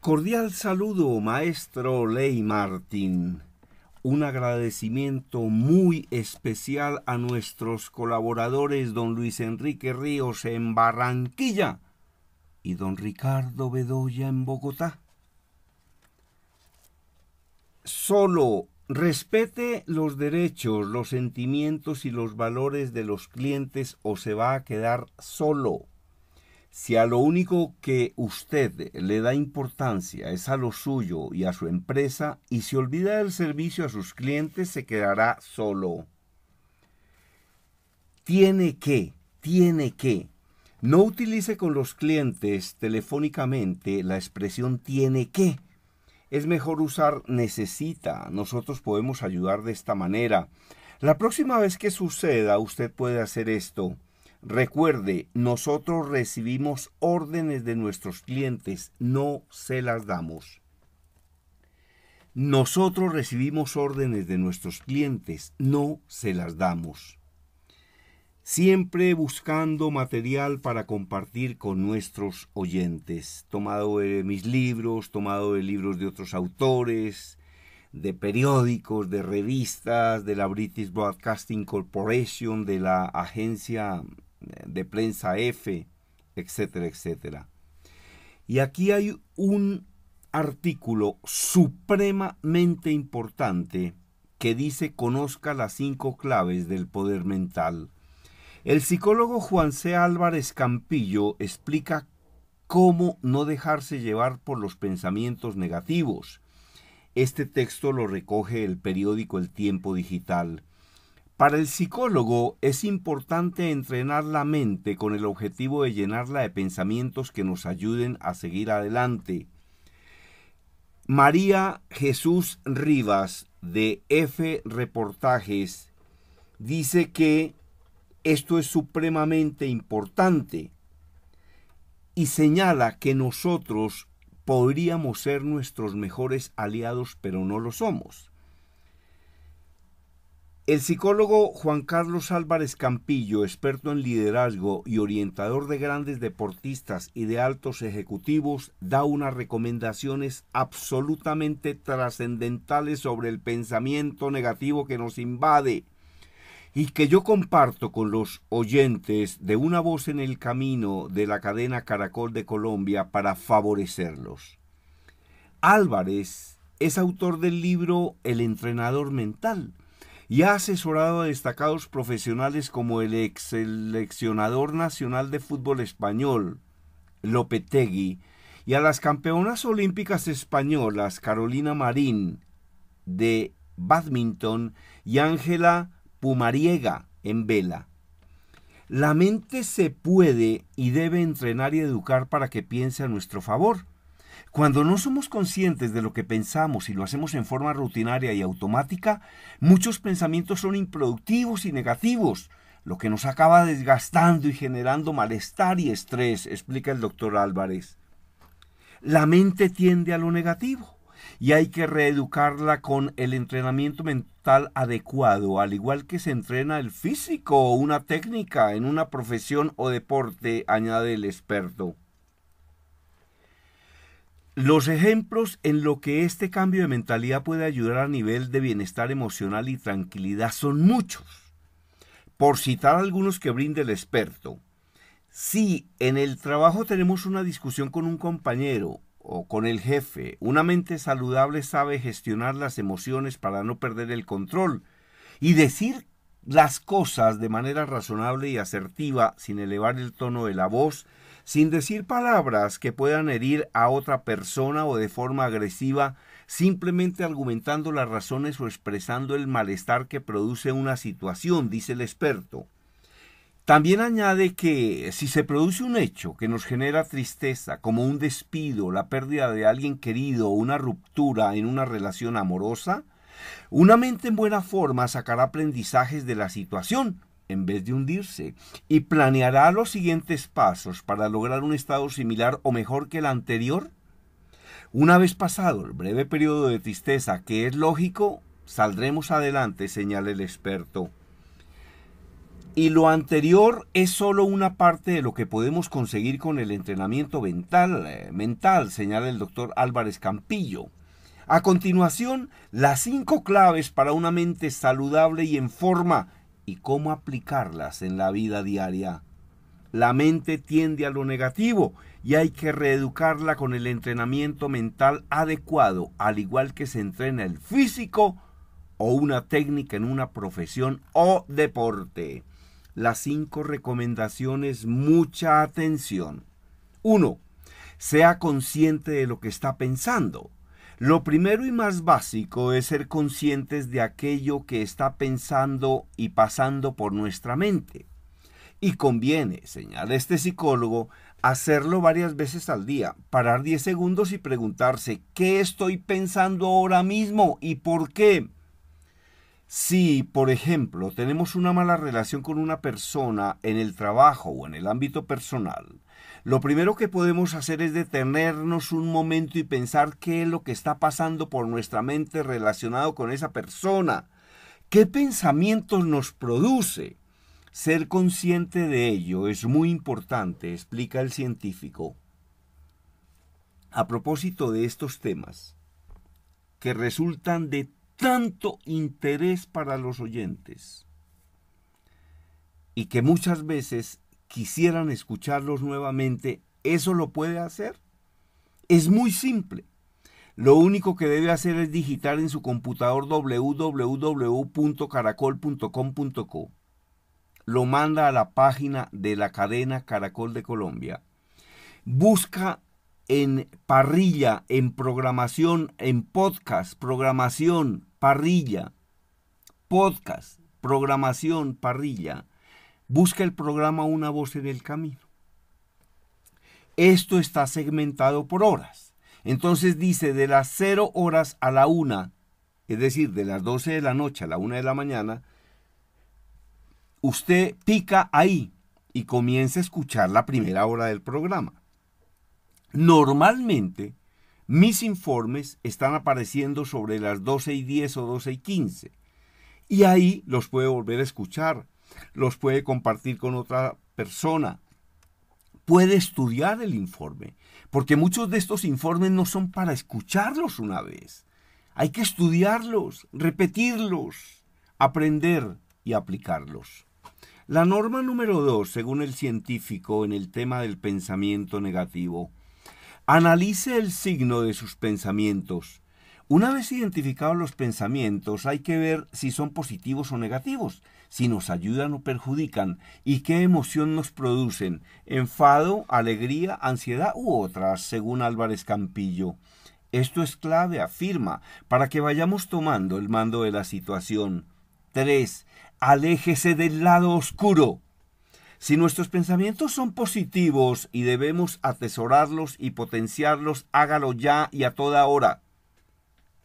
Cordial saludo, maestro Ley Martín. Un agradecimiento muy especial a nuestros colaboradores don Luis Enrique Ríos en Barranquilla y don Ricardo Bedoya en Bogotá. Solo respete los derechos, los sentimientos y los valores de los clientes o se va a quedar solo. Si a lo único que usted le da importancia es a lo suyo y a su empresa y se olvida del servicio a sus clientes, se quedará solo. Tiene que, tiene que. No utilice con los clientes telefónicamente la expresión tiene que. Es mejor usar necesita. Nosotros podemos ayudar de esta manera. La próxima vez que suceda, usted puede hacer esto. Recuerde, nosotros recibimos órdenes de nuestros clientes, no se las damos. Nosotros recibimos órdenes de nuestros clientes, no se las damos. Siempre buscando material para compartir con nuestros oyentes, tomado de mis libros, tomado de libros de otros autores, de periódicos, de revistas, de la British Broadcasting Corporation, de la agencia de prensa F, etcétera, etcétera. Y aquí hay un artículo supremamente importante que dice conozca las cinco claves del poder mental. El psicólogo Juan C. Álvarez Campillo explica cómo no dejarse llevar por los pensamientos negativos. Este texto lo recoge el periódico El Tiempo Digital. Para el psicólogo es importante entrenar la mente con el objetivo de llenarla de pensamientos que nos ayuden a seguir adelante. María Jesús Rivas de F Reportajes dice que esto es supremamente importante y señala que nosotros podríamos ser nuestros mejores aliados pero no lo somos. El psicólogo Juan Carlos Álvarez Campillo, experto en liderazgo y orientador de grandes deportistas y de altos ejecutivos, da unas recomendaciones absolutamente trascendentales sobre el pensamiento negativo que nos invade y que yo comparto con los oyentes de una voz en el camino de la cadena Caracol de Colombia para favorecerlos. Álvarez es autor del libro El entrenador mental, y ha asesorado a destacados profesionales como el ex seleccionador nacional de fútbol español, Lopetegui, y a las campeonas olímpicas españolas Carolina Marín de badminton y Ángela Pumariega en vela. La mente se puede y debe entrenar y educar para que piense a nuestro favor. Cuando no somos conscientes de lo que pensamos y lo hacemos en forma rutinaria y automática, muchos pensamientos son improductivos y negativos, lo que nos acaba desgastando y generando malestar y estrés, explica el doctor Álvarez. La mente tiende a lo negativo y hay que reeducarla con el entrenamiento mental adecuado, al igual que se entrena el físico o una técnica en una profesión o deporte, añade el experto. Los ejemplos en lo que este cambio de mentalidad puede ayudar a nivel de bienestar emocional y tranquilidad son muchos. Por citar algunos que brinde el experto, si en el trabajo tenemos una discusión con un compañero o con el jefe, una mente saludable sabe gestionar las emociones para no perder el control y decir las cosas de manera razonable y asertiva sin elevar el tono de la voz sin decir palabras que puedan herir a otra persona o de forma agresiva, simplemente argumentando las razones o expresando el malestar que produce una situación, dice el experto. También añade que si se produce un hecho que nos genera tristeza, como un despido, la pérdida de alguien querido o una ruptura en una relación amorosa, una mente en buena forma sacará aprendizajes de la situación, en vez de hundirse, y planeará los siguientes pasos para lograr un estado similar o mejor que el anterior? Una vez pasado el breve periodo de tristeza que es lógico, saldremos adelante, señala el experto. Y lo anterior es solo una parte de lo que podemos conseguir con el entrenamiento mental, mental señala el doctor Álvarez Campillo. A continuación, las cinco claves para una mente saludable y en forma y cómo aplicarlas en la vida diaria. La mente tiende a lo negativo y hay que reeducarla con el entrenamiento mental adecuado, al igual que se entrena el físico o una técnica en una profesión o deporte. Las cinco recomendaciones, mucha atención. 1. Sea consciente de lo que está pensando. Lo primero y más básico es ser conscientes de aquello que está pensando y pasando por nuestra mente. Y conviene, señala este psicólogo, hacerlo varias veces al día, parar 10 segundos y preguntarse, ¿qué estoy pensando ahora mismo y por qué? Si, por ejemplo, tenemos una mala relación con una persona en el trabajo o en el ámbito personal, lo primero que podemos hacer es detenernos un momento y pensar qué es lo que está pasando por nuestra mente relacionado con esa persona. ¿Qué pensamientos nos produce? Ser consciente de ello es muy importante, explica el científico. A propósito de estos temas, que resultan de tanto interés para los oyentes y que muchas veces quisieran escucharlos nuevamente, ¿eso lo puede hacer? Es muy simple. Lo único que debe hacer es digitar en su computador www.caracol.com.co. Lo manda a la página de la cadena Caracol de Colombia. Busca en parrilla, en programación, en podcast, programación, parrilla, podcast, programación, parrilla. Busca el programa Una voz en el camino. Esto está segmentado por horas. Entonces dice de las 0 horas a la 1, es decir, de las 12 de la noche a la 1 de la mañana, usted pica ahí y comienza a escuchar la primera hora del programa. Normalmente, mis informes están apareciendo sobre las 12 y 10 o 12 y 15. Y ahí los puede volver a escuchar los puede compartir con otra persona. Puede estudiar el informe, porque muchos de estos informes no son para escucharlos una vez. Hay que estudiarlos, repetirlos, aprender y aplicarlos. La norma número dos, según el científico en el tema del pensamiento negativo, analice el signo de sus pensamientos. Una vez identificados los pensamientos, hay que ver si son positivos o negativos si nos ayudan o perjudican y qué emoción nos producen, enfado, alegría, ansiedad u otras, según Álvarez Campillo. Esto es clave, afirma, para que vayamos tomando el mando de la situación. 3. Aléjese del lado oscuro. Si nuestros pensamientos son positivos y debemos atesorarlos y potenciarlos, hágalo ya y a toda hora.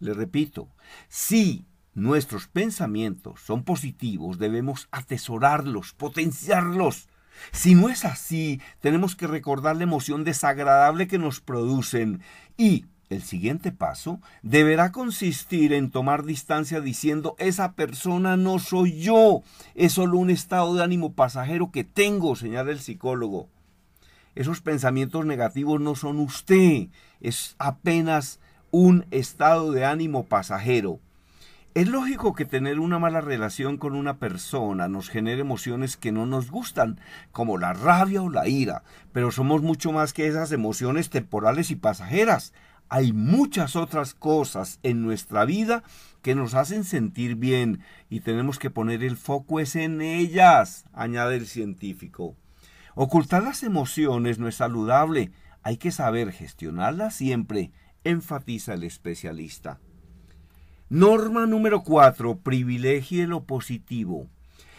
Le repito, sí nuestros pensamientos son positivos, debemos atesorarlos, potenciarlos. Si no es así, tenemos que recordar la emoción desagradable que nos producen y el siguiente paso deberá consistir en tomar distancia diciendo esa persona no soy yo, es solo un estado de ánimo pasajero que tengo, señala el psicólogo. Esos pensamientos negativos no son usted, es apenas un estado de ánimo pasajero. Es lógico que tener una mala relación con una persona nos genere emociones que no nos gustan, como la rabia o la ira, pero somos mucho más que esas emociones temporales y pasajeras. Hay muchas otras cosas en nuestra vida que nos hacen sentir bien y tenemos que poner el foco en ellas, añade el científico. Ocultar las emociones no es saludable, hay que saber gestionarlas siempre, enfatiza el especialista. Norma número 4. Privilegie lo positivo.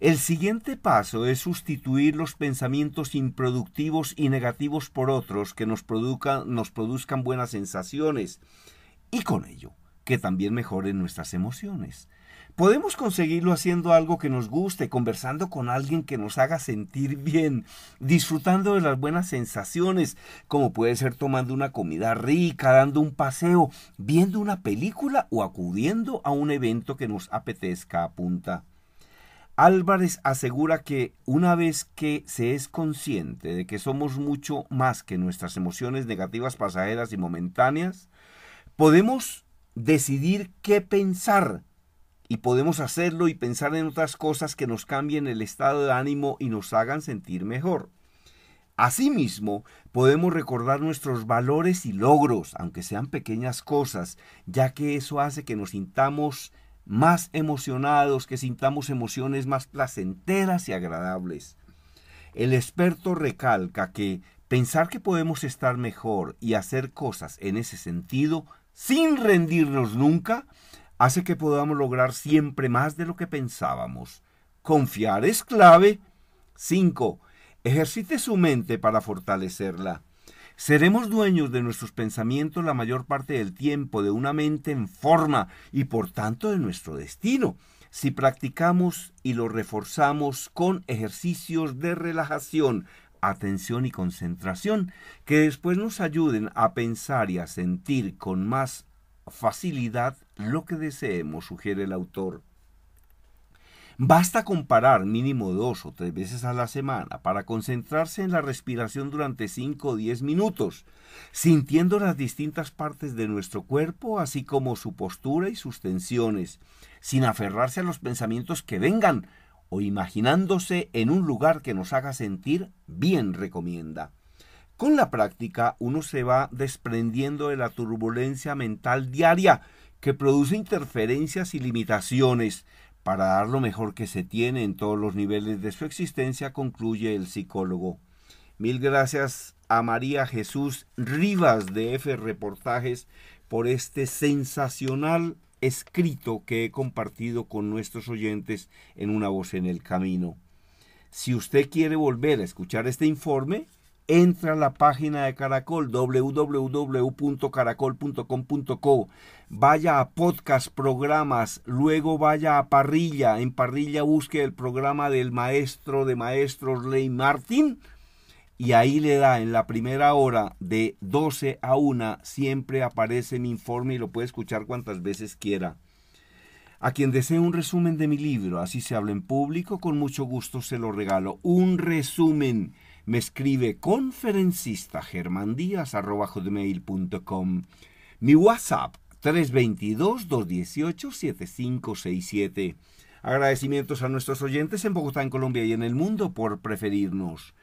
El siguiente paso es sustituir los pensamientos improductivos y negativos por otros que nos, nos produzcan buenas sensaciones y con ello que también mejoren nuestras emociones. Podemos conseguirlo haciendo algo que nos guste, conversando con alguien que nos haga sentir bien, disfrutando de las buenas sensaciones, como puede ser tomando una comida rica, dando un paseo, viendo una película o acudiendo a un evento que nos apetezca, apunta. Álvarez asegura que una vez que se es consciente de que somos mucho más que nuestras emociones negativas pasajeras y momentáneas, podemos decidir qué pensar y podemos hacerlo y pensar en otras cosas que nos cambien el estado de ánimo y nos hagan sentir mejor. Asimismo, podemos recordar nuestros valores y logros, aunque sean pequeñas cosas, ya que eso hace que nos sintamos más emocionados, que sintamos emociones más placenteras y agradables. El experto recalca que pensar que podemos estar mejor y hacer cosas en ese sentido sin rendirnos nunca hace que podamos lograr siempre más de lo que pensábamos. Confiar es clave. 5. Ejercite su mente para fortalecerla. Seremos dueños de nuestros pensamientos la mayor parte del tiempo, de una mente en forma y por tanto de nuestro destino, si practicamos y lo reforzamos con ejercicios de relajación, atención y concentración, que después nos ayuden a pensar y a sentir con más facilidad lo que deseemos, sugiere el autor. Basta comparar mínimo dos o tres veces a la semana para concentrarse en la respiración durante cinco o diez minutos, sintiendo las distintas partes de nuestro cuerpo, así como su postura y sus tensiones, sin aferrarse a los pensamientos que vengan o imaginándose en un lugar que nos haga sentir bien, recomienda. Con la práctica uno se va desprendiendo de la turbulencia mental diaria que produce interferencias y limitaciones para dar lo mejor que se tiene en todos los niveles de su existencia, concluye el psicólogo. Mil gracias a María Jesús Rivas de F Reportajes por este sensacional escrito que he compartido con nuestros oyentes en Una voz en el camino. Si usted quiere volver a escuchar este informe, entra a la página de Caracol, www.caracol.com.co, vaya a podcast, programas, luego vaya a parrilla, en parrilla busque el programa del maestro de maestros Ley Martín. Y ahí le da en la primera hora de 12 a 1, siempre aparece mi informe y lo puede escuchar cuantas veces quiera. A quien desee un resumen de mi libro, así se habla en público, con mucho gusto se lo regalo. Un resumen me escribe conferencista Mi WhatsApp 322-218-7567. Agradecimientos a nuestros oyentes en Bogotá, en Colombia y en el mundo por preferirnos.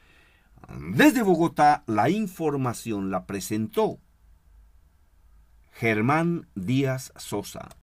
Desde Bogotá, la información la presentó Germán Díaz Sosa.